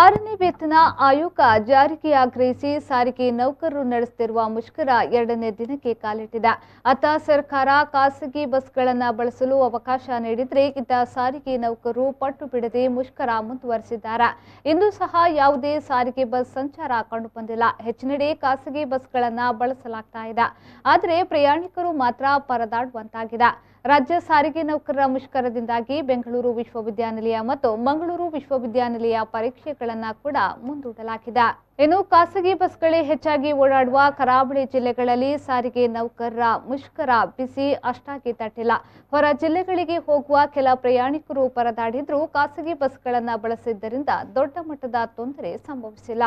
ಆರನೇ ವೇತನ ಆಯೋಗ ಜಾರಿಗೆ ಆಗ್ರಹಿಸಿ ಸಾರಿಗೆ ನೌಕರರು ನಡೆಸುತ್ತಿರುವ ಮುಷ್ಕರ ಎರಡನೇ ದಿನಕ್ಕೆ ಕಾಲಿಟ್ಟಿದೆ ಅತ ಸರ್ಕಾರ ಖಾಸಗಿ ಬಸ್ಗಳನ್ನು ಬಳಸಲು ಅವಕಾಶ ನೀಡಿದರೆ ಇದ್ದ ಸಾರಿಗೆ ನೌಕರರು ಪಟ್ಟು ಬಿಡದೆ ಮುಷ್ಕರ ಮುಂದುವರೆಸಿದ್ದಾರೆ ಇಂದು ಸಹ ಯಾವುದೇ ಸಾರಿಗೆ ಬಸ್ ಸಂಚಾರ ಕಂಡುಬಂದಿಲ್ಲ ಹೆಚ್ಚಿನೆಡೆ ಖಾಸಗಿ ಬಸ್ಗಳನ್ನು ಬಳಸಲಾಗ್ತಾ ಇದೆ ಆದರೆ ಪ್ರಯಾಣಿಕರು ಮಾತ್ರ ಪರದಾಡುವಂತಾಗಿದೆ ರಾಜ್ಯ ಸಾರಿಗೆ ನೌಕರರ ಮುಷ್ಕರದಿಂದಾಗಿ ಬೆಂಗಳೂರು ವಿಶ್ವವಿದ್ಯಾನಿಲಯ ಮತ್ತು ಮಂಗಳೂರು ವಿಶ್ವವಿದ್ಯಾನಿಲಯ ಪರೀಕ್ಷೆಗಳನ್ನು ಕೂಡ ಮುಂದೂಡಲಾಗಿದೆ ಇನ್ನು ಖಾಸಗಿ ಬಸ್ಗಳೇ ಹೆಚ್ಚಾಗಿ ಓಡಾಡುವ ಕರಾವಳಿ ಜಿಲ್ಲೆಗಳಲ್ಲಿ ಸಾರಿಗೆ ನೌಕರರ ಮುಷ್ಕರ ಬಿಸಿ ಅಷ್ಟಾಗಿ ತಟ್ಟಿಲ್ಲ ಹೊರ ಜಿಲ್ಲೆಗಳಿಗೆ ಹೋಗುವ ಕೆಲ ಪ್ರಯಾಣಿಕರು ಪರದಾಡಿದ್ರೂ ಖಾಸಗಿ ಬಸ್ಗಳನ್ನು ಬಳಸಿದ್ದರಿಂದ ದೊಡ್ಡ ಮಟ್ಟದ ತೊಂದರೆ ಸಂಭವಿಸಿಲ್ಲ